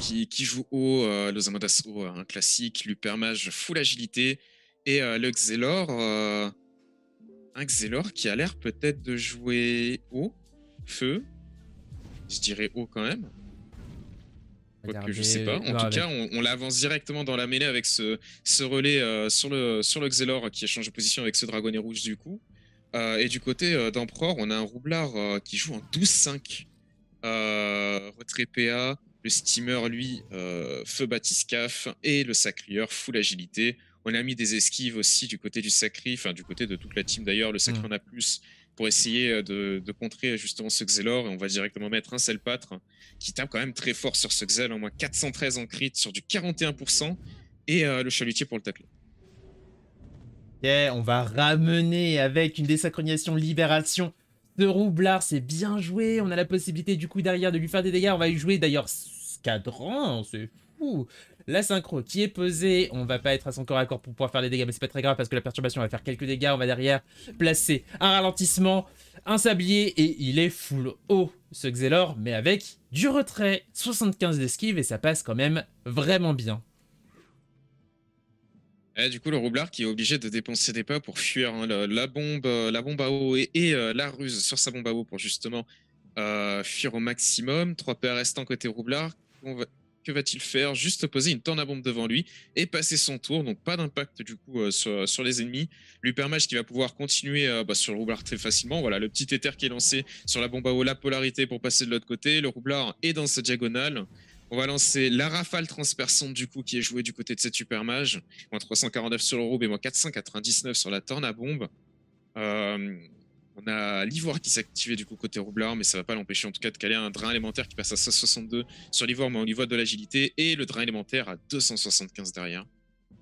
qui, joue haut, Los haut, un classique, l'Upermage full agilité, et euh, le Xelor, euh, un Xelor qui a l'air peut-être de jouer haut, feu, je dirais haut quand même. je sais pas. En tout cas, on, l'avance directement dans la mêlée avec ce, relais euh, sur, le, Xelor qui changé de position avec ce Dragonnet Rouge du coup. et du côté d'Empereur on a un Roublard qui joue en 12-5. retrait PA, le steamer, lui, euh, feu batiscaf et le sacrieur, full agilité. On a mis des esquives aussi du côté du sacri, enfin du côté de toute la team d'ailleurs. Le sacri en mm. a plus pour essayer euh, de, contrer justement ce Xelor. Et on va directement mettre un Selpatre qui tape quand même très fort sur ce Xel, en hein. moins 413 en crit sur du 41%. Et euh, le chalutier pour le tacler. Et on va ramener avec une désacronisation libération de roublard, c'est bien joué. On a la possibilité du coup derrière de lui faire des dégâts. On va lui jouer d'ailleurs cadran, c'est fou. La synchro qui est posée, on va pas être à son corps à corps pour pouvoir faire des dégâts, mais c'est pas très grave parce que la perturbation va faire quelques dégâts. On va derrière placer un ralentissement, un sablier et il est full haut ce Xelor, mais avec du retrait, 75 d'esquive et ça passe quand même vraiment bien. Eh, du coup, le roublard qui est obligé de dépenser des pas pour fuir hein, la, bombe, euh, la bombe à eau et, euh, la ruse sur sa bombe à eau pour justement euh, fuir au maximum. Trois paires restant côté roublard. que va-t-il faire Juste poser une torne à bombe devant lui et passer son tour, donc pas d'impact du coup sur, les ennemis. L'Upermage qui va pouvoir continuer bah, sur le roublard très facilement. Voilà, le petit éther qui est lancé sur la bombe à eau, la polarité pour passer de l'autre côté. Le roublard est dans sa diagonale. On va lancer la rafale transperçante du coup qui est jouée du côté de cette super mage. Moins 349 sur le rouble et moins 499 sur la torne à bombe. Euh, on a l'ivoire qui s'est activé du coup côté roublard, mais ça va pas l'empêcher en tout cas de caler un drain élémentaire qui passe à 162 sur l'ivoire, mais on niveau voit de l'agilité et le drain élémentaire à 275 derrière.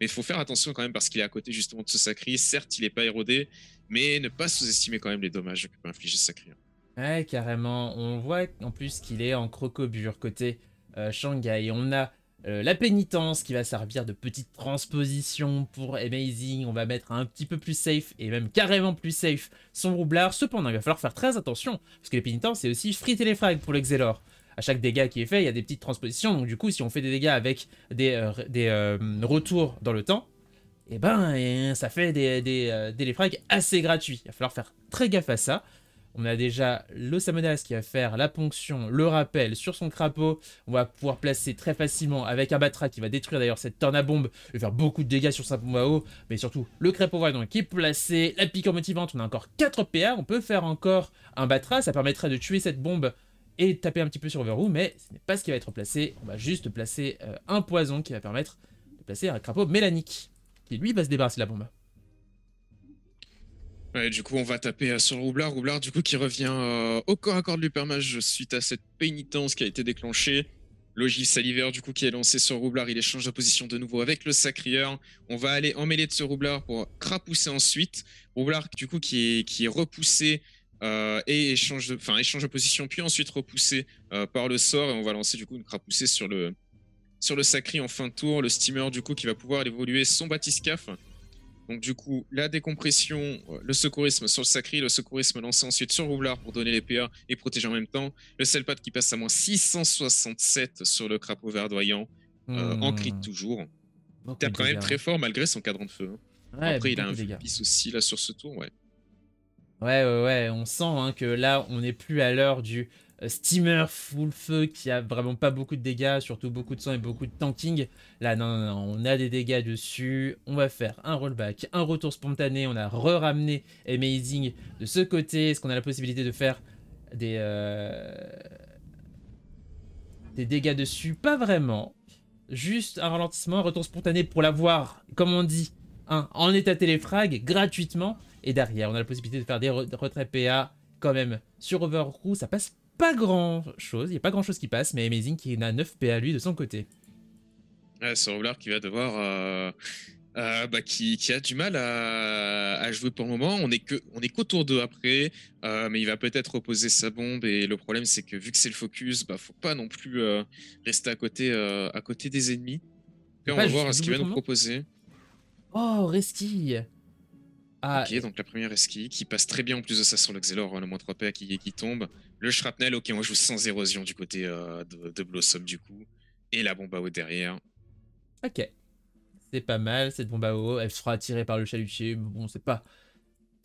Mais il faut faire attention quand même parce qu'il est à côté justement de ce sacré. Certes, il n'est pas érodé, mais ne pas sous-estimer quand même les dommages que peut infliger ce sacré. Ouais, carrément. On voit en plus qu'il est en crocobure côté euh, Shanghai. On a euh, la pénitence qui va servir de petite transposition pour Amazing. On va mettre un petit peu plus safe et même carrément plus safe son roublard. Cependant, il va falloir faire très attention parce que les pénitence, c'est aussi free les pour le Xelor. À chaque dégât qui est fait, il y a des petites transpositions. Donc, du coup, si on fait des dégâts avec des, euh, retours dans le temps, eh ben, et eh, ben, ça fait des, des, assez gratuits. Il va falloir faire très gaffe à ça. On a déjà le Samonas qui va faire la ponction, le rappel sur son crapaud. On va pouvoir placer très facilement avec un Batra qui va détruire d'ailleurs cette tornabombe et faire beaucoup de dégâts sur sa bombe à eau. Mais surtout, le crapaud va donc qui est placé, la en motivante, on a encore 4 PA. On peut faire encore un Batra, ça permettrait de tuer cette bombe et de taper un petit peu sur Verrou, mais ce n'est pas ce qui va être placé. On va juste placer euh, un poison qui va permettre de placer un crapaud mélanique qui lui va se débarrasser de la bombe du coup, on va taper euh, sur Roublard. Roublard, du coup, qui revient euh, au corps à corps de l'Upermage suite à cette pénitence qui a été déclenchée. Logis Saliver, du coup, qui est lancé sur Roublard. Il échange de position de nouveau avec le Sacrieur. On va aller emmêler de ce Roublard pour crapousser ensuite. Roublard, du coup, qui est, repoussé euh, et échange de, échange de position, puis ensuite repoussé par le sort. Et on va lancer, du coup, une crapoussée sur le, sur le Sacri en fin de tour. Le Steamer, du coup, qui va pouvoir évoluer son Batiscaf donc du coup, la décompression, euh, le secourisme sur le sacré, le secourisme lancé ensuite sur Roublard pour donner les PA et protéger en même temps, le selpad qui passe à moins 667 sur le crapaud verdoyant, euh, hmm. en crit toujours. T'as quand même très fort malgré son cadran de feu. Hein. Après, il a un pisse aussi là sur ce tour, ouais. Ouais, ouais, on sent hein, que là, on n'est plus à l'heure du euh, steamer full feu qui a vraiment pas beaucoup de dégâts, surtout beaucoup de sang et beaucoup de tanking. Là, non, non, on a des dégâts dessus. On va faire un rollback, un retour spontané. On a re-ramené Amazing de ce côté. Est-ce qu'on a la possibilité de faire des, euh, des dégâts dessus Pas vraiment. Juste un ralentissement, un retour spontané pour l'avoir, comme on dit, hein, en état téléfrag, gratuitement. Et derrière, on a la possibilité de faire des retraits PA quand même sur Overcrew. Ça passe pas grand-chose, il n'y a pas grand-chose qui passe, mais Amazing qui a 9 PA lui de son côté. Ouais, ce rouleur qui va devoir... Euh, euh, bah, qui, a du mal à, jouer pour le moment. On est que on est tour après, euh, mais il va peut-être reposer sa bombe. Et le problème, c'est que vu que c'est le focus, bah faut pas non plus rester à côté à côté des ennemis. on va voir ce qu'il va nous proposer. Oh, Resti ah, ok, donc la première esquive qui passe très bien en plus de ça sur le Xelor, hein, le moins 3P qui, qui tombe. Le shrapnel, ok, on joue sans érosion du côté euh, de, de, Blossom du coup. Et la bombe à eau derrière. Ok. C'est pas mal cette bombe à eau. Elle sera attirée par le chalutier. Bon, c'est pas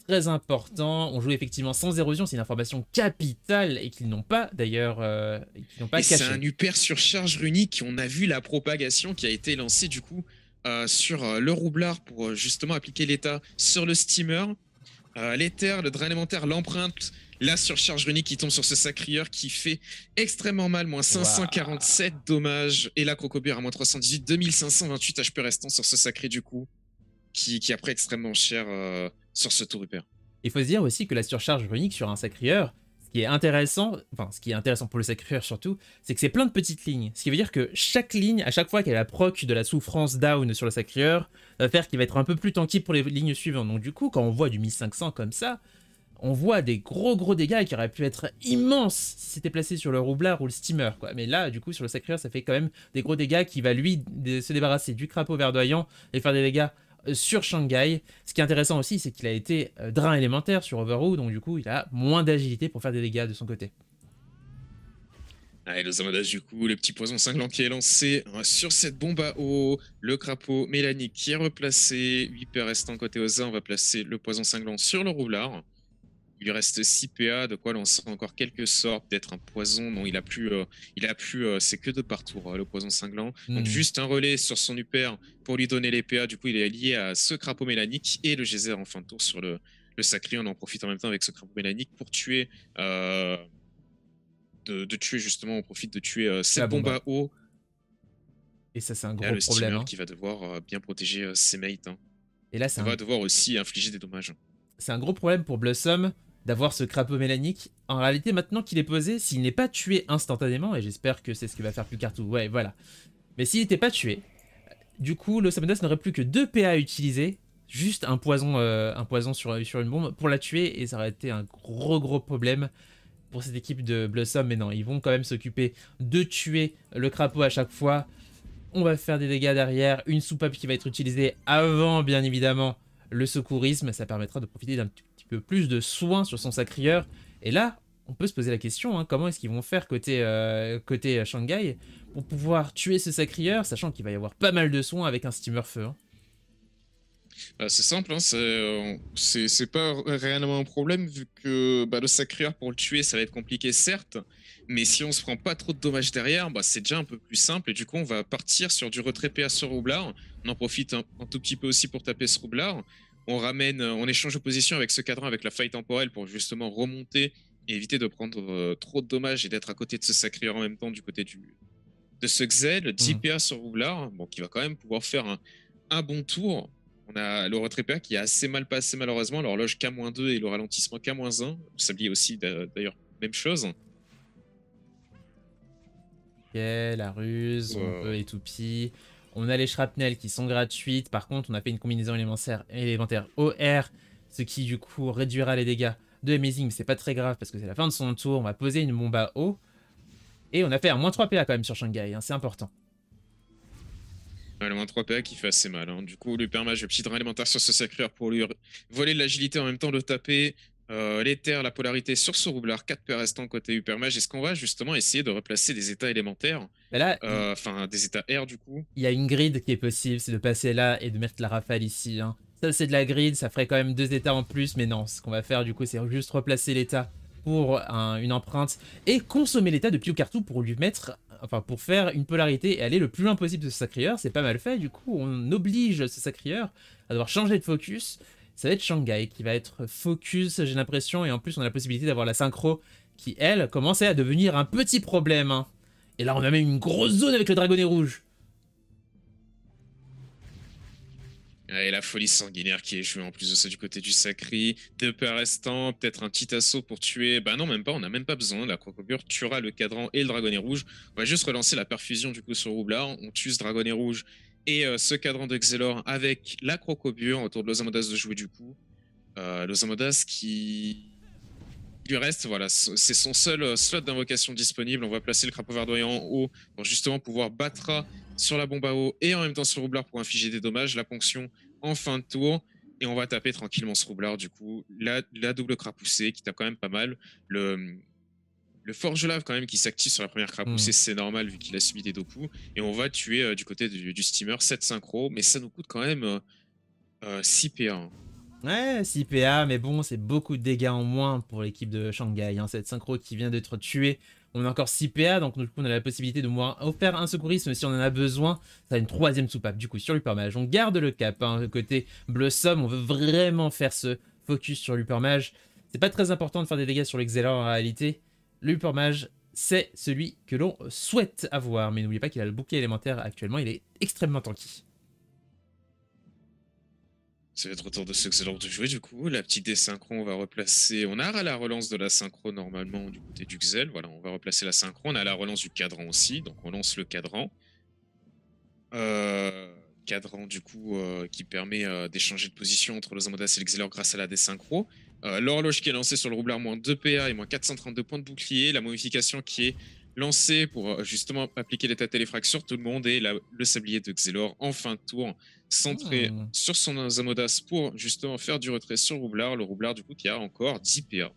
très important. On joue effectivement sans érosion, c'est une information capitale et qu'ils n'ont pas d'ailleurs euh, n'ont C'est un hyper surcharge runique. On a vu la propagation qui a été lancée du coup euh, sur euh, le roublard pour euh, justement appliquer l'état sur le steamer. l'éther, le drain alimentaire, l'empreinte, la surcharge runique qui tombe sur ce sacrieur qui fait extrêmement mal, moins 547 dommages, et la crocobure à moins 318, 2528 HP restants sur ce sacré du coup, qui, qui a pris extrêmement cher sur ce tour hyper. Il faut se dire aussi que la surcharge runique sur un sacrieur, qui est intéressant, enfin ce qui est intéressant pour le sacréur surtout, c'est que c'est plein de petites lignes. Ce qui veut dire que chaque ligne, à chaque fois qu'elle a de la souffrance down sur le ça va faire qu'il va être un peu plus tanky pour les lignes suivantes. Donc du coup, quand on voit du 1500 comme ça, on voit des gros gros dégâts qui auraient pu être immenses si c'était placé sur le roublard ou le steamer. Quoi. Mais là, du coup, sur le sacrifieur, ça fait quand même des gros dégâts qui va lui se débarrasser du crapaud verdoyant et faire des dégâts sur Shanghai. Ce qui est intéressant aussi, c'est qu'il a été euh, drain élémentaire sur Overhaul, donc du coup, il a moins d'agilité pour faire des dégâts de son côté. Allez, le Zamadas du coup, le petit poison cinglant qui est lancé hein, sur cette bombe à eau. Le crapaud, Mélanie qui est replacé. 8 restant côté Oza, on va placer le poison cinglant sur le roulard. Il lui reste 6 PA, de quoi lancer encore quelques sorts, peut-être un poison. Non, il a plus, euh, il a plus, euh, c'est que de partout hein, le poison cinglant. Donc hmm. juste un relais sur son upper pour lui donner les PA. Du coup, il est lié à ce crapaud mélanique et le geyser en fin de tour sur le, sacré. On en profite en même temps avec ce crapaud mélanique pour tuer, euh, de, tuer justement, on profite de tuer cette bombe hein. à eau. Et ça, c'est un gros le problème. Hein. qui va devoir bien protéger ses mates. Et là, ça va devoir aussi infliger des dommages. C'est un gros problème pour Blossom d'avoir ce crapaud mélanique. En réalité, maintenant qu'il est posé, s'il n'est pas tué instantanément, et j'espère que c'est ce qui va faire plus tout ouais, voilà. Mais s'il n'était pas tué, du coup, le Samadas n'aurait plus que deux PA à utiliser, juste un poison, euh, un poison sur, sur une bombe, pour la tuer, et ça aurait été un gros gros problème pour cette équipe de Blossom. Mais non, ils vont quand même s'occuper de tuer le crapaud à chaque fois. On va faire des dégâts derrière, une soupape qui va être utilisée avant, bien évidemment, le secourisme. Ça permettra de profiter d'un petit plus de soins sur son sacrieur. Et là, on peut se poser la question, hein, comment est-ce qu'ils vont faire côté, euh, côté euh, Shanghai pour pouvoir tuer ce sacrieur, sachant qu'il va y avoir pas mal de soins avec un steamer feu hein. bah, c'est simple, hein, euh, c'est pas réellement un problème vu que bah, le sacrieur pour le tuer ça va être compliqué certes, mais si on se prend pas trop de dommages derrière, bah, c'est déjà un peu plus simple et du coup on va partir sur du retrait PA sur roublard, on en profite un tout petit peu aussi pour taper ce roublard, on ramène, euh, on échange position avec ce cadran, avec la faille temporelle pour justement remonter et éviter de prendre euh, trop de dommages et d'être à côté de ce sacré en même temps du côté du de ce Xel, 10 mm. PA sur Roublard, bon, qui va quand même pouvoir faire un, bon tour. On a le retrait qui a assez mal passé malheureusement, l'horloge K-2 et le ralentissement K-1. Le aussi d'ailleurs, même chose. Ok, la ruse, on peut étoupie. On a les shrapnels qui sont gratuites. Par contre, on a fait une combinaison élémentaire, élémentaire OR, ce qui du coup réduira les dégâts de Amazing. Mais c'est pas très grave parce que c'est la fin de son tour. On va poser une bombe à eau. Et on a fait un moins 3 PA quand même sur Shanghai. Hein, c'est important. le moins 3 PA qui fait assez mal. Hein. Du coup, le permet, de petit drain élémentaire sur ce sacré pour lui voler de l'agilité en même temps de taper. Euh, l'éther, la polarité sur ce roublard, 4 paires restants côté Hypermage. Est-ce qu'on va justement essayer de replacer des états élémentaires euh, Enfin, des états R du coup Il y a une grid qui est possible, c'est de passer là et de mettre la rafale ici. Hein. Ça, c'est de la grid, ça ferait quand même deux états en plus, mais non, ce qu'on va faire du coup, c'est juste replacer l'état pour une empreinte et consommer l'état de cartou pour lui mettre, enfin pour faire une polarité et aller le plus loin possible de ce sacrieur. C'est pas mal fait, du coup, on oblige ce sacrieur à devoir changer de focus ça va être Shanghai qui va être focus, j'ai l'impression, et en plus on a la possibilité d'avoir la synchro qui, elle, commençait à devenir un petit problème. Hein. Et là on a même une grosse zone avec le dragonnet rouge. Ah, et la folie sanguinaire qui est jouée en plus de ça du côté du sacré, Deux peu restants, peut-être un petit assaut pour tuer. Bah non, même pas, on n'a même pas besoin. La crocobure tuera le cadran et le dragonnet rouge. On va juste relancer la perfusion du coup sur Roublard. On tue ce dragonnet rouge et euh, ce cadran de Xelor avec la crocobure autour de Lozamodas de jouer du coup. Euh, Lozamodas qui du reste, voilà, c'est son seul euh, slot d'invocation disponible. On va placer le crapaud verdoyant en haut pour justement pouvoir battre sur la bombe à eau et en même temps sur le roublard pour infliger des dommages. La ponction en fin de tour. Et on va taper tranquillement ce roublard, du coup. La, la double crapoussée qui tape quand même pas mal. Le, le Forge Lave quand même qui s'active sur la première crabe. Hmm. c'est normal vu qu'il a subi des doku. Et on va tuer euh, du côté du, steamer 7 synchro, mais ça nous coûte quand même 6 euh, euh, PA. Hein. Ouais, 6 PA, mais bon, c'est beaucoup de dégâts en moins pour l'équipe de Shanghai. Hein. cette synchro qui vient d'être tuée. On a encore 6 PA, donc du coup, on a la possibilité de faire un secourisme si on en a besoin. Ça a une troisième soupape, du coup, sur l'Upermage. On garde le cap, hein, côté Blossom. On veut vraiment faire ce focus sur l'Upermage. C'est pas très important de faire des dégâts sur l'Exceller en réalité le mage, c'est celui que l'on souhaite avoir. Mais n'oubliez pas qu'il a le bouquet élémentaire actuellement, il est extrêmement tanky. Ça va être autour de ce que de jouer du coup. La petite désynchro, on va replacer. On a la relance de la synchro normalement du côté du Xel. Voilà, on va replacer la synchro. On a la relance du cadran aussi. Donc on lance le cadran. Euh, cadran du coup euh, qui permet euh, d'échanger de position entre le Zambodas et Xelor grâce à la désynchro. Euh, l'horloge qui est lancée sur le roublard, moins 2 PA et moins 432 points de bouclier. La modification qui est lancée pour euh, justement appliquer l'état téléfract sur tout le monde. Et le sablier de Xelor en fin de tour, centré ah. sur son Zamodas pour justement faire du retrait sur roublard. Le roublard, du coup, qui a encore 10 PA.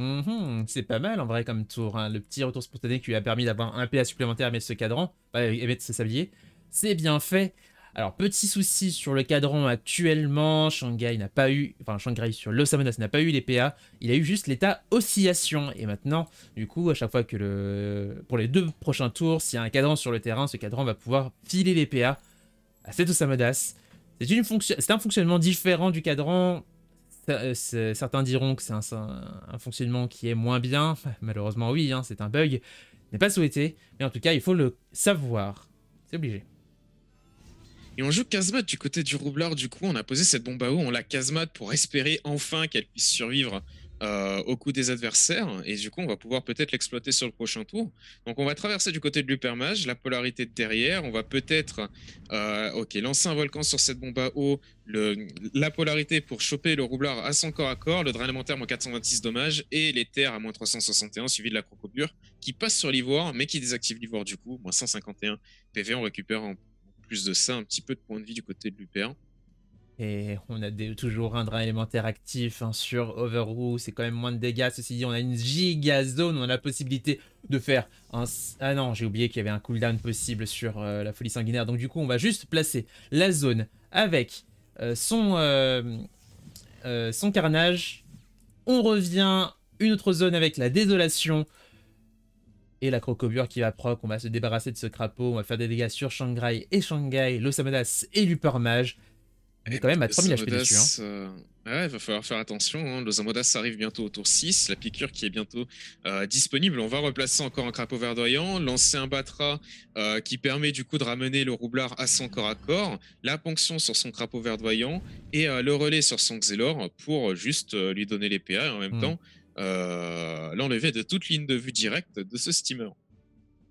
Mhm, c'est pas mal en vrai comme tour. Hein. Le petit retour spontané qui lui a permis d'avoir un PA supplémentaire mais ce cadran, à mettre ce sablier. C'est bien fait. Alors, petit souci sur le cadran actuellement, Shanghai n'a pas eu, enfin Shanghai sur le n'a pas eu les PA, il a eu juste l'état oscillation. Et maintenant, du coup, à chaque fois que le. Pour les deux prochains tours, s'il y a un cadran sur le terrain, ce cadran va pouvoir filer les PA à cet Osamodas. C'est une fonction... un fonctionnement différent du cadran. Euh, certains diront que c'est un, fonctionnement qui est moins bien. Malheureusement, oui, hein, c'est un bug. N'est pas souhaité. Mais en tout cas, il faut le savoir. C'est obligé. Et on joue casemate du côté du roublard. Du coup, on a posé cette bombe à eau, on la casemate pour espérer enfin qu'elle puisse survivre euh, au coup des adversaires. Et du coup, on va pouvoir peut-être l'exploiter sur le prochain tour. Donc, on va traverser du côté de l'Upermage, la polarité de derrière. On va peut-être euh, lancer un volcan sur cette bombe à eau, la polarité pour choper le roublard à son corps à corps, le drain alimentaire moins 426 dommages et les terres à moins 361 suivi de la crocobure qui passe sur l'ivoire mais qui désactive l'ivoire du coup, moins 151 PV. On récupère en plus de ça, un petit peu de point de vie du côté de l'UP1. Et on a toujours un drain élémentaire actif hein, sur overrou c'est quand même moins de dégâts. Ceci dit, on a une giga zone, on a la possibilité de faire un... Ah non, j'ai oublié qu'il y avait un cooldown possible sur euh, la folie sanguinaire. Donc du coup, on va juste placer la zone avec euh, son, euh, son carnage. On revient une autre zone avec la désolation et la crocobure qui va proc. On va se débarrasser de ce crapaud. On va faire des dégâts sur Shanghai et Shanghai, l'Osamodas et l'Upermage. On quand même à 3000 HP dessus. Hein. Euh, ouais, il va falloir faire attention. Hein. L'Osamodas arrive bientôt au tour 6. La piqûre qui est bientôt euh, disponible. On va replacer encore un crapaud verdoyant. Lancer un Batra euh, qui permet du coup de ramener le roublard à son corps à corps. La ponction sur son crapaud verdoyant. Et le relais sur son Xelor pour juste lui donner les PA. Et en même hmm. temps, euh, l'enlever de toute ligne de vue directe de ce steamer.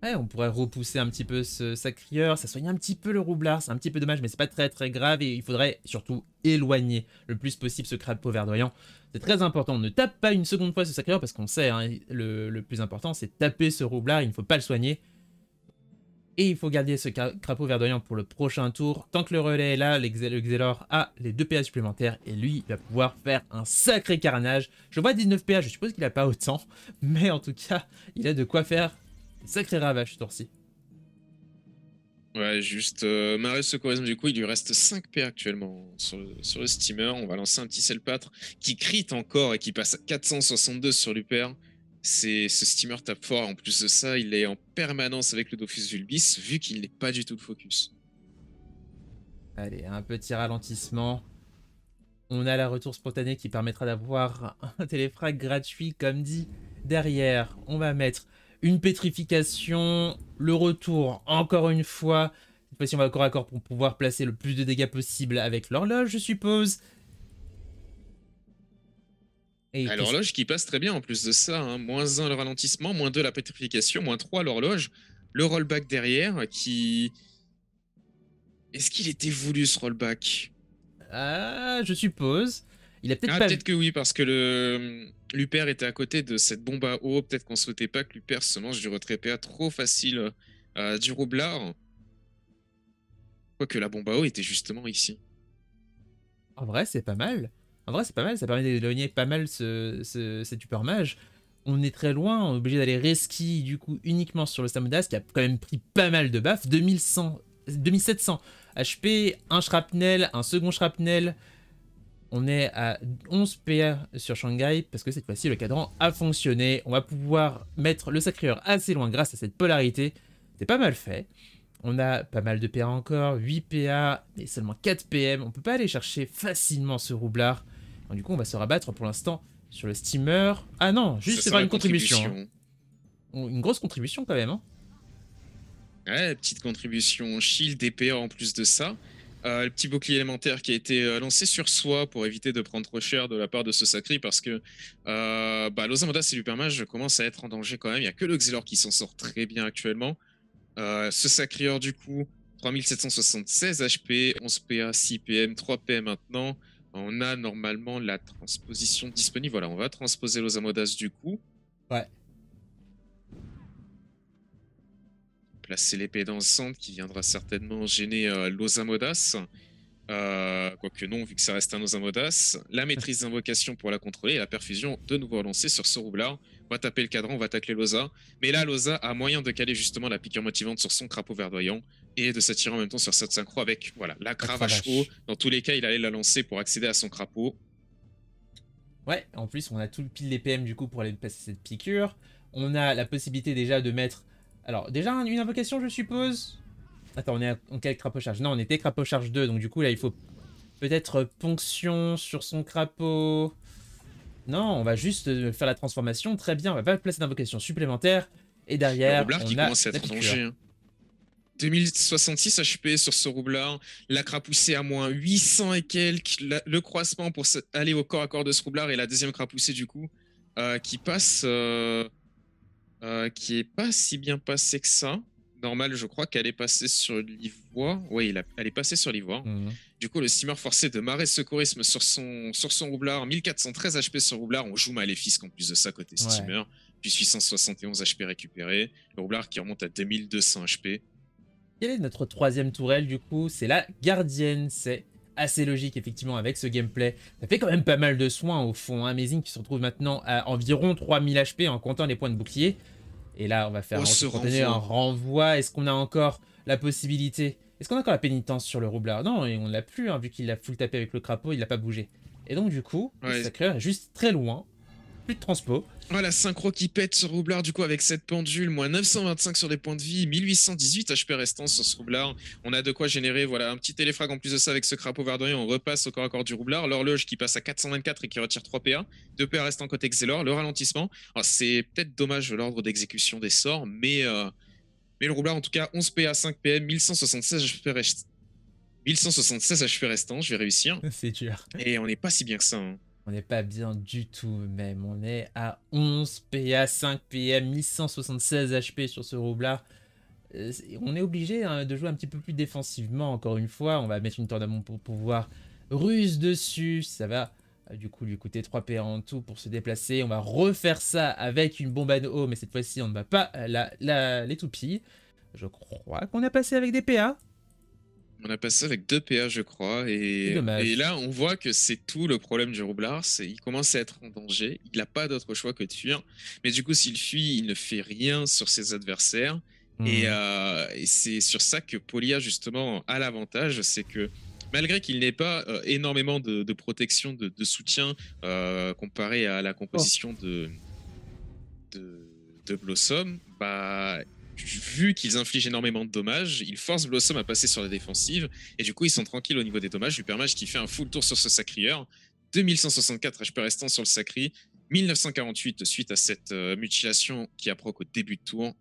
Ouais, on pourrait repousser un petit peu ce sacrieur, ça soigne un petit peu le roublard, c'est un petit peu dommage, mais c'est pas très très grave et il faudrait surtout éloigner le plus possible ce crapaud verdoyant. C'est très important, ne tape pas une seconde fois ce sacrieur parce qu'on sait, hein, le, le, plus important c'est taper ce roublard, il ne faut pas le soigner, et il faut garder ce crapaud verdoyant pour le prochain tour. Tant que le relais est là, le Xelor a les 2 PA supplémentaires et lui, il va pouvoir faire un sacré carnage. Je vois 19 PA, je suppose qu'il n'a pas autant, mais en tout cas, il a de quoi faire sacré ravage ce tour Ouais, juste euh, Secourisme, du coup, il lui reste 5 PA actuellement sur le, steamer. On va lancer un petit selpâtre qui crit encore et qui passe à 462 sur l'UPR. C'est ce steamer tape fort. En plus de ça, il est en permanence avec le Dofus Vulbis vu qu'il n'est pas du tout le focus. Allez, un petit ralentissement. On a la retour spontanée qui permettra d'avoir un téléfrag gratuit comme dit. Derrière, on va mettre une pétrification, le retour encore une fois. Cette fois-ci, on va corps à corps pour pouvoir placer le plus de dégâts possible avec l'horloge, je suppose l'horloge qui passe très bien en plus de ça. Hein. Moins 1 le ralentissement, moins 2 la pétrification, moins 3 l'horloge, le rollback derrière qui. Est-ce qu'il était voulu ce rollback Ah, je suppose. Il a peut-être ah, pas... Peut-être que oui, parce que le euh, Luper était à côté de cette bombe à eau. Peut-être qu'on souhaitait pas que Luper se mange du retrait PA trop facile euh, du roublard. Quoique la bombe à eau était justement ici. En vrai, c'est pas mal. En vrai, c'est pas mal, ça permet d'éloigner pas mal ce, ce, mage. On est très loin, on est obligé d'aller reski du coup uniquement sur le Samodas qui a quand même pris pas mal de baffes. 2700 HP, un Shrapnel, un second Shrapnel. On est à 11 PA sur Shanghai parce que cette fois-ci le cadran a fonctionné. On va pouvoir mettre le sacréur assez loin grâce à cette polarité. C'est pas mal fait. On a pas mal de PA encore, 8 PA et seulement 4 PM. On peut pas aller chercher facilement ce roublard du coup, on va se rabattre pour l'instant sur le steamer. Ah non, juste c'est pas une hein. contribution. Une grosse contribution quand même. Hein. Ouais, petite contribution shield, DPA en plus de ça. Euh, le petit bouclier élémentaire qui a été euh, lancé sur soi pour éviter de prendre trop cher de la part de ce sacré parce que euh, bah, et l'Upermage commence à être en danger quand même. Il n'y a que le Xelor qui s'en sort très bien actuellement. Euh, ce Sacrior du coup, 3776 HP, 11 PA, 6 PM, 3 PM maintenant on a normalement la transposition disponible. Voilà, on va transposer Los modas du coup. Ouais. Placer l'épée dans le centre qui viendra certainement gêner euh, Los euh, Quoique non, vu que ça reste un Osamodas. La maîtrise d'invocation pour la contrôler et la perfusion de nouveau lancée sur ce roublard. On va taper le cadran, on va tacler Loza. Mais là, Loza a moyen de caler justement la piqûre motivante sur son crapaud verdoyant et de s'attirer en même temps sur cette synchro avec voilà, la cravache haut. Dans tous les cas, il allait la lancer pour accéder à son crapaud. Ouais, en plus, on a tout le pile des PM du coup pour aller passer cette piqûre. On a la possibilité déjà de mettre. Alors, déjà une invocation, je suppose. Attends, on est en crapaud charge Non, on était crapaud charge 2, donc du coup, là, il faut peut-être ponction sur son crapaud. Non, on va juste euh, faire la transformation. Très bien, on va pas placer d'invocation supplémentaire. Et derrière, on qui a commence à 2066 HP e sur ce roublard, hein. la poussée à moins 800 et quelques, le croisement pour aller au corps à corps de ce roublard et la deuxième crapoussée du coup, euh, qui passe, euh, euh, qui est pas si bien passée que ça. Normal, je crois qu'elle est passée sur l'ivoire. Oui, elle est passée sur l'ivoire. Mmh. Du coup, le steamer forcé de marrer secourisme sur son, sur son roublard, 1413 HP sur roublard, on joue maléfice en plus de ça côté steamer, puis 871 HP récupéré, le roublard qui remonte à 2200 HP. Quelle est notre troisième tourelle du coup C'est la gardienne, c'est assez logique effectivement avec ce gameplay. Ça fait quand même pas mal de soins au fond. Amazing hein, qui se retrouve maintenant à environ 3000 HP en comptant les points de bouclier. Et là on va faire oh, un renvoi. Est-ce qu'on a encore la possibilité Est-ce qu'on a encore la pénitence sur le roublard Non, et on l'a plus hein, vu qu'il a full tapé avec le crapaud, il n'a pas bougé. Et donc du coup, ouais. ça est juste très loin. Plus de transpo. Voilà, la synchro qui pète ce Roublard, du coup, avec cette pendule, moins 925 sur des points de vie, 1818 HP restant sur ce Roublard. On a de quoi générer, voilà, un petit téléfrag en plus de ça avec ce crapaud verdoyant. On repasse au corps à corps du Roublard. L'horloge qui passe à 424 et qui retire 3 PA. 2 PA restant côté Xelor. Le ralentissement. Ah, c'est peut-être dommage l'ordre d'exécution des sorts, mais, euh, mais le Roublard, en tout cas, 11 PA, 5 PM, 1176 HP restant. 1176 HP restant, je vais réussir. C'est dur. Et on n'est pas si bien que ça. Hein. On n'est pas bien du tout même. On est à 11 PA, 5 PA, 1176 HP sur ce rouble-là. Euh, on est obligé hein, de jouer un petit peu plus défensivement encore une fois. On va mettre une à pour pouvoir ruse dessus. Ça va euh, du coup lui coûter 3 PA en tout pour se déplacer. On va refaire ça avec une bombe à eau, mais cette fois-ci on ne va pas euh, la, la, Je crois qu'on a passé avec des PA. On a passé avec deux PA, je crois. Et, et là, on voit que c'est tout le problème du roublard. C'est il commence à être en danger. Il n'a pas d'autre choix que de fuir. Mais du coup, s'il fuit, il ne fait rien sur ses adversaires. Et, mmh. euh, c'est sur ça que Polia, justement, a l'avantage. C'est que malgré qu'il n'ait pas euh, énormément de, protection, de, soutien, euh, comparé à la composition oh. de, de, de Blossom, bah, vu qu'ils infligent énormément de dommages, ils forcent Blossom à passer sur la défensive, et du coup ils sont tranquilles au niveau des dommages. Supermage qui fait un full tour sur ce sacrieur, 2164 HP restant sur le sacri, 1948 suite à cette euh, mutilation qui approque au début de tour.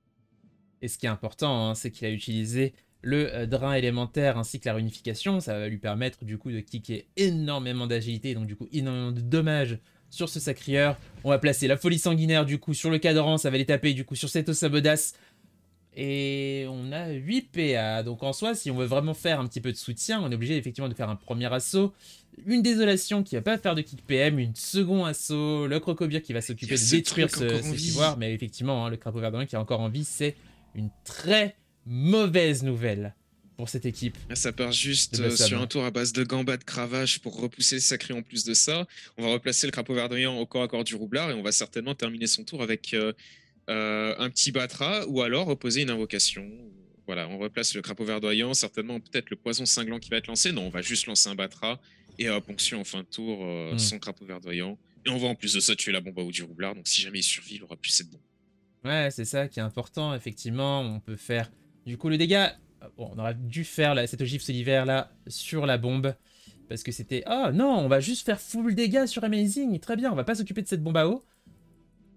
Et ce qui est important, hein, c'est qu'il a utilisé le euh, drain élémentaire ainsi que la réunification, ça va lui permettre du coup de kicker énormément d'agilité, donc du coup énormément de dommages sur ce sacrieur. On va placer la folie sanguinaire du coup sur le cadran, ça va les taper du coup sur cette osabodas. Et on a 8 PA. Donc en soi, si on veut vraiment faire un petit peu de soutien, on est obligé effectivement de faire un premier assaut. Une désolation qui va pas faire de kick PM, une second assaut, le crocobire qui va s'occuper de détruire ce, ce Mais effectivement, hein, le crapaud verdoyant qui est encore en vie, c'est une très mauvaise nouvelle pour cette équipe. Ça part juste euh, sur un tour à base de gambas de cravache pour repousser le sacré en plus de ça. On va replacer le crapaud verdoyant au corps à corps du roublard et on va certainement terminer son tour avec euh, euh, un petit batra ou alors reposer une invocation. Voilà, on replace le crapaud verdoyant, certainement peut-être le poison cinglant qui va être lancé. Non, on va juste lancer un batra et à ponction en fin de tour euh, hmm. son crapaud verdoyant. Et on va en plus de ça tuer la bombe à ou du roublard, donc si jamais il survit, il aura plus cette bombe. Ouais, c'est ça qui est important, effectivement. On peut faire du coup le dégât. Euh, bon, on aurait dû faire cette ogive l'hiver là sur la bombe. Parce que c'était. oh, non, on va juste faire full dégâts sur Amazing. Très bien, on va pas s'occuper de cette bombe à eau.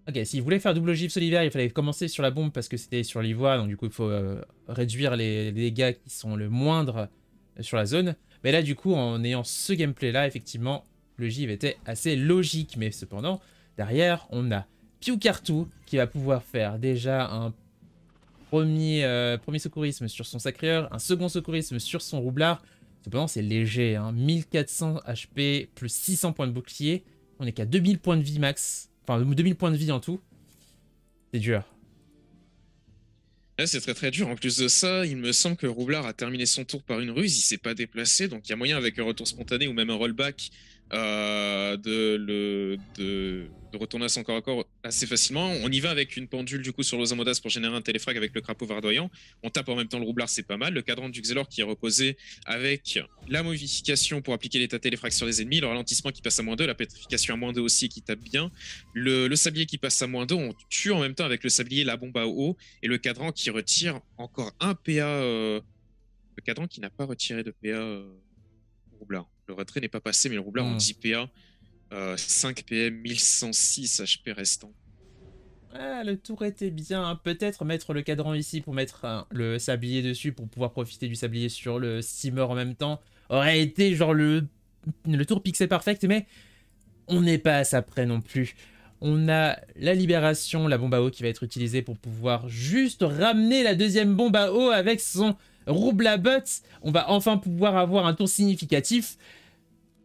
Ok, s'il voulait faire double gifle solidaire, il fallait commencer sur la bombe parce que c'était sur l'ivoire, donc du coup il faut euh, réduire les, dégâts qui sont le moindre euh, sur la zone. Mais là du coup, en ayant ce gameplay là, effectivement, le jive était assez logique. Mais cependant, derrière, on a Piu Cartou qui va pouvoir faire déjà un premier, euh, premier secourisme sur son sacréur, un second secourisme sur son roublard. Cependant, c'est léger, 1400 hein. HP plus 600 points de bouclier. On est qu'à 2000 points de vie max. Enfin, 2000 points de vie en tout. C'est dur. c'est très très dur. En plus de ça, il me semble que Roublard a terminé son tour par une ruse, il s'est pas déplacé, donc il y a moyen avec un retour spontané ou même un rollback euh, de, de, retourner à son corps à corps assez facilement. On y va avec une pendule du coup sur l'osamodas pour générer un téléfrag avec le crapaud verdoyant. On tape en même temps le roublard, c'est pas mal. Le cadran du Xelor qui est reposé avec la modification pour appliquer l'état téléfrag sur les ennemis, le ralentissement qui passe à moins 2, la pétrification à moins 2 aussi qui tape bien. Le, sablier qui passe à moins 2, on tue en même temps avec le sablier la bombe à haut et le cadran qui retire encore un PA. Euh, le cadran qui n'a pas retiré de PA euh, roublard le retrait n'est pas passé, mais le roublard en 10 PA, 5 PM, 1106 HP restant. Ah, le tour était bien. Peut-être mettre le cadran ici pour mettre euh, le sablier dessus pour pouvoir profiter du sablier sur le steamer en même temps. Aurait été genre le, le tour pixel perfect, mais on n'est pas à ça près non plus. On a la libération, la bombe à eau qui va être utilisée pour pouvoir juste ramener la deuxième bombe à eau avec son Roublabuts, on va enfin pouvoir avoir un tour significatif.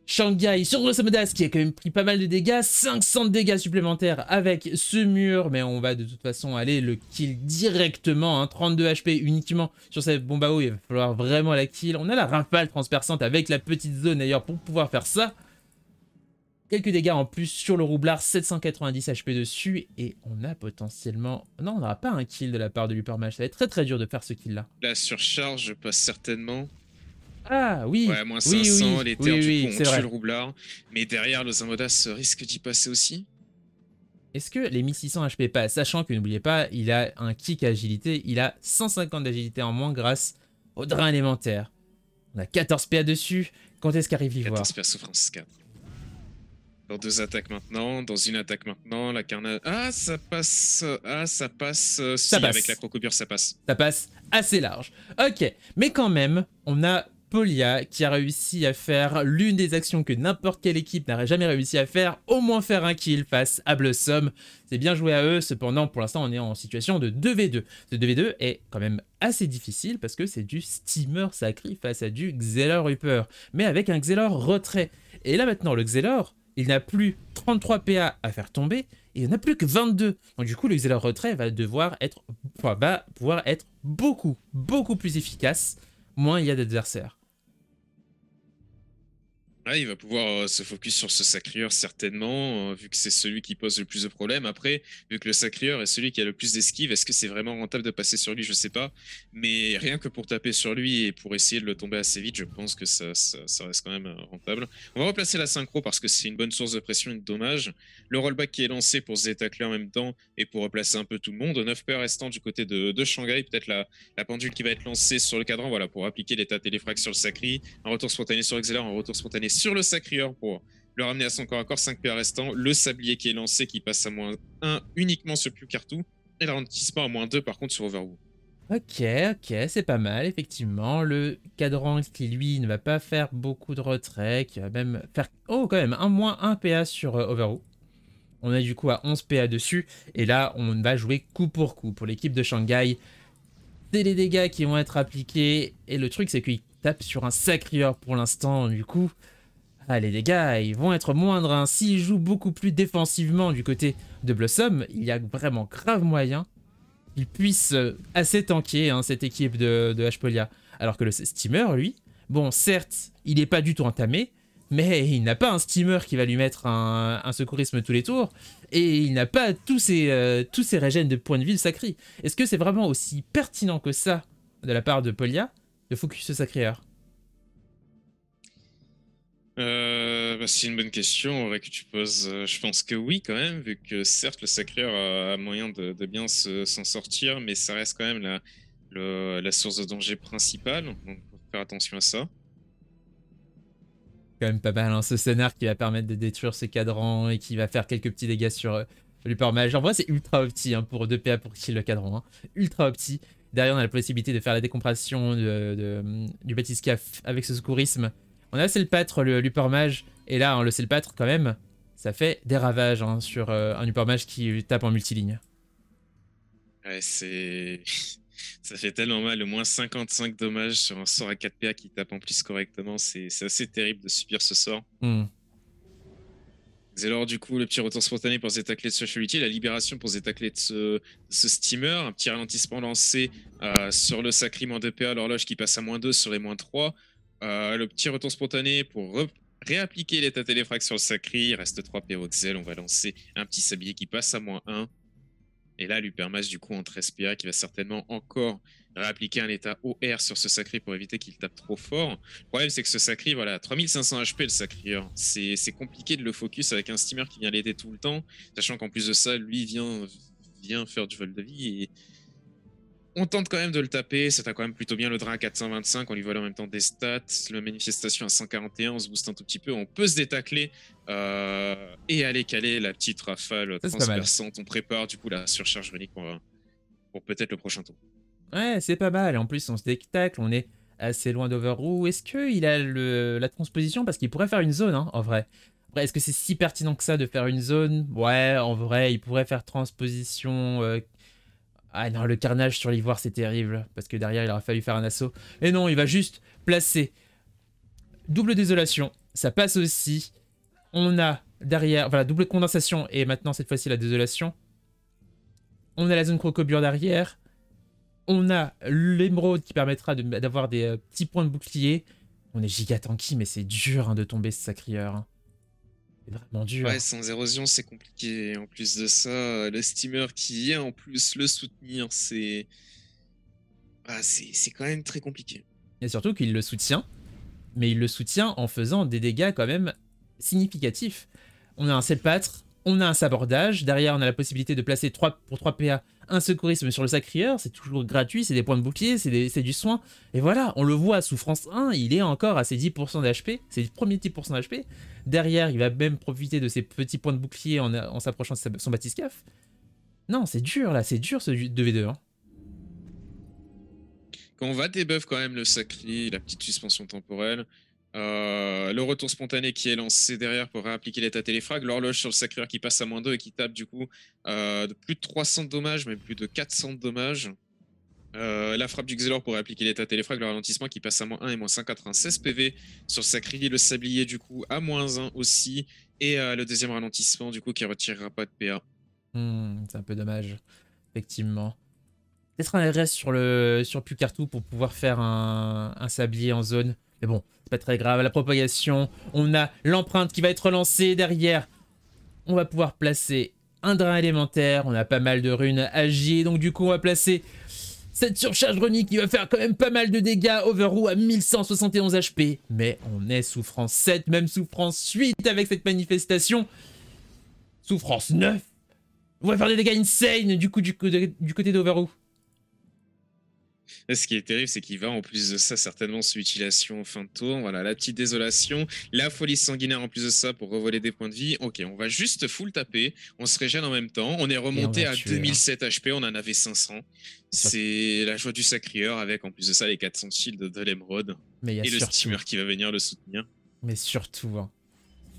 Shanghai sur Grossomodas qui a quand même pris pas mal de dégâts, 500 dégâts supplémentaires avec ce mur, mais on va de toute façon aller le kill directement, 32 hein. HP uniquement sur cette bomba à il va falloir vraiment la kill. On a la rafale transperçante avec la petite zone d'ailleurs pour pouvoir faire ça quelques dégâts en plus sur le roublard, 790 HP dessus, et on a potentiellement... Non, on n'aura pas un kill de la part de l'Upper ça va être très très dur de faire ce kill-là. La surcharge passe certainement. Ah oui Ouais, moins 500, les terres, du coup, ont le roublard, mais derrière, los Amodas risque d'y passer aussi. Est-ce que les 1600 HP passent Sachant que, n'oubliez pas, il a un kick agilité, il a 150 d'agilité en moins grâce au drain élémentaire. On a 14 PA dessus, quand est-ce qu'arrive l'ivoire 14 PA souffrance 4. Dans deux attaques maintenant, dans une attaque maintenant, la carnage. Ah, ça passe. Ah, ça passe. Euh, ça passe. avec la crocobure, ça passe. Ça passe assez large. Ok, mais quand même, on a Polia qui a réussi à faire l'une des actions que n'importe quelle équipe n'aurait jamais réussi à faire, au moins faire un kill face à Blossom. C'est bien joué à eux, cependant pour l'instant on est en situation de 2v2. Ce 2v2 est quand même assez difficile parce que c'est du Steamer sacré face à du Xelor Upper, mais avec un Xelor retrait. Et là maintenant le Xelor, il n'a plus 33 PA à faire tomber et il n'y en a plus que 22. Donc du coup, le leur retrait va devoir être, pouvoir être beaucoup, beaucoup plus efficace, moins il y a d'adversaires il va pouvoir euh, se focus sur ce sacrieur certainement, euh, vu que c'est celui qui pose le plus de problèmes. Après, vu que le sacrieur est celui qui a le plus d'esquive, est-ce que c'est vraiment rentable de passer sur lui Je sais pas. Mais rien que pour taper sur lui et pour essayer de le tomber assez vite, je pense que ça, ça, reste quand même euh, rentable. On va replacer la synchro parce que c'est une bonne source de pression et de dommages. Le rollback qui est lancé pour se détacler en même temps et pour replacer un peu tout le monde. 9 peurs restant du côté de, Shanghai, peut-être la, pendule qui va être lancée sur le cadran voilà, pour appliquer l'état Téléfrag sur le sacri. Un retour spontané sur Excel, un retour spontané sur le Sacrieur pour le ramener à son corps à corps, 5 PA restants. le sablier qui est lancé qui passe à moins 1 uniquement sur Pukartu, et ralentissement à moins 2 par contre sur Overwood. Ok, ok, c'est pas mal, effectivement. Le cadran qui, lui, ne va pas faire beaucoup de retrait. qui va même faire... Oh, quand même, un moins 1 PA sur euh, On est du coup à 11 PA dessus, et là, on va jouer coup pour coup. Pour l'équipe de Shanghai, c'est les dégâts qui vont être appliqués, et le truc, c'est qu'il tape sur un sacrieur pour l'instant, du coup ah, les gars, ils vont être moindres. Hein. S'ils jouent beaucoup plus défensivement du côté de Blossom, il y a vraiment grave moyen qu'ils puissent euh, assez tanker hein, cette équipe de, H-Polia. Alors que le steamer, lui, bon, certes, il n'est pas du tout entamé, mais il n'a pas un steamer qui va lui mettre un, secourisme tous les tours, et il n'a pas tous ses, euh, tous ces régènes de points de vie de Est-ce que c'est vraiment aussi pertinent que ça de la part de Polia de focus Sacréeur euh, bah, c'est une bonne question que tu poses. Euh, je pense que oui, quand même, vu que certes, le Sacré a moyen de, bien s'en sortir, mais ça reste quand même la, source de danger principale. Donc, faut faire attention à ça. Quand même pas mal, hein, ce scénar qui va permettre de détruire ses cadrans et qui va faire quelques petits dégâts sur euh, le port Mage. En vrai, c'est ultra opti hein, pour 2 PA pour kill le cadran. Hein. Ultra opti. Derrière, on a la possibilité de faire la décompression de, de, du Batiscaf avec ce secourisme on a Selpatre, le l'Upermage, et là, on hein, le le pâtre quand même, ça fait des ravages hein, sur euh, un Upermage qui tape en multiligne. Ouais, c'est... Ça fait tellement mal, au moins 55 dommages sur un sort à 4PA qui tape en plus correctement, c'est assez terrible de subir ce sort. Hmm. Et alors, du coup, le petit retour spontané pour Zetaclé de utility, la libération pour Zetaclé de ce, steamer, un petit ralentissement lancé euh, sur le moins de PA, l'horloge qui passe à moins 2 sur les moins 3, euh, le petit retour spontané pour réappliquer l'état téléfract sur le sacré. Il reste 3 zèle, On va lancer un petit sablier qui passe à moins 1. Et là, l'Upermas, du coup, en 13 PA, qui va certainement encore réappliquer un état OR sur ce sacré pour éviter qu'il tape trop fort. Le problème, c'est que ce sacré, voilà, 3500 HP le sacré hein. C'est compliqué de le focus avec un steamer qui vient l'aider tout le temps, sachant qu'en plus de ça, lui vient, vient faire du vol de vie et on tente quand même de le taper, ça t'a quand même plutôt bien le drap à 425, on lui vole en même temps des stats, la manifestation à 141, on se booste un tout petit peu, on peut se détacler euh, et aller caler la petite rafale transversante, on prépare du coup la surcharge unique pour, pour peut-être le prochain tour. Ouais, c'est pas mal, en plus on se détacle, on est assez loin d'Overrow, Est-ce qu'il a le, la transposition Parce qu'il pourrait faire une zone, hein, en vrai. est-ce que c'est si pertinent que ça de faire une zone Ouais, en vrai, il pourrait faire transposition euh, ah non, le carnage sur l'ivoire, c'est terrible, parce que derrière, il aura fallu faire un assaut. Et non, il va juste placer. Double désolation, ça passe aussi. On a derrière, voilà, double condensation, et maintenant, cette fois-ci, la désolation. On a la zone crocobure derrière. On a l'émeraude qui permettra d'avoir des euh, petits points de bouclier. On est giga tanky, mais c'est dur hein, de tomber ce sacrieur. Hein. Euh, ouais, sans érosion, c'est compliqué. En plus de ça, le steamer qui est, en plus, le soutenir, ah, c'est. c'est quand même très compliqué. Et surtout qu'il le soutient, mais il le soutient en faisant des dégâts quand même significatifs. On a un selpatre, on a un sabordage, derrière on a la possibilité de placer 3 pour 3 PA un secourisme sur le sacrieur, c'est toujours gratuit, c'est des points de bouclier, c'est du soin. Et voilà, on le voit à souffrance 1, il est encore à ses 10% d'HP, ses premiers 10% d'HP. Derrière, il va même profiter de ses petits points de bouclier en, s'approchant de son batiscaf. Non, c'est dur là, c'est dur ce 2v2. Hein. Quand on va débuff quand même le sacri, la petite suspension temporelle, euh, le retour spontané qui est lancé derrière pour réappliquer l'état téléfrag, l'horloge sur le sacréur qui passe à moins 2 et qui tape du coup euh, de plus de 300 dommages, mais plus de 400 dommages. Euh, la frappe du Xelor pour réappliquer l'état téléfrag, le ralentissement qui passe à moins 1 et moins 196 PV. Sur le le sablier du coup à moins 1 aussi. Et le deuxième ralentissement du coup qui retirera pas de PA. Hmm, c'est un peu dommage, effectivement. Peut-être un RS sur le sur Pucartou pour pouvoir faire un, un sablier en zone. Mais bon, c'est pas très grave, la propagation. On a l'empreinte qui va être lancée derrière. On va pouvoir placer un drain élémentaire. On a pas mal de runes agies. Donc du coup, on va placer cette surcharge runique qui va faire quand même pas mal de dégâts. overrou à 1171 HP. Mais on est souffrance 7, même souffrance 8 avec cette manifestation. Souffrance 9. On va faire des dégâts insane du coup du, côté d'Overru ce qui est terrible, c'est qu'il va en plus de ça certainement utilisation en fin de tour. Voilà, la petite désolation, la folie sanguinaire en plus de ça pour revoler des points de vie. Ok, on va juste full taper. On se régène en même temps. On est remonté à 2007 HP. Hein. On en avait 500. C'est la joie du sacrieur avec en plus de ça les 400 shields de l'émeraude et le steamer qui va venir le soutenir. Mais surtout, hein.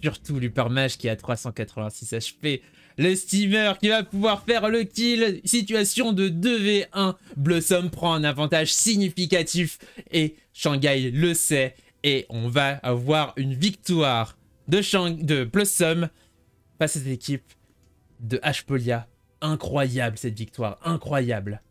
surtout Lupermage qui a 386 HP le steamer qui va pouvoir faire le kill. Situation de 2v1. Blossom prend un avantage significatif et Shanghai le sait. Et on va avoir une victoire de, de Blossom face à cette équipe de Hpolia. Incroyable cette victoire, incroyable.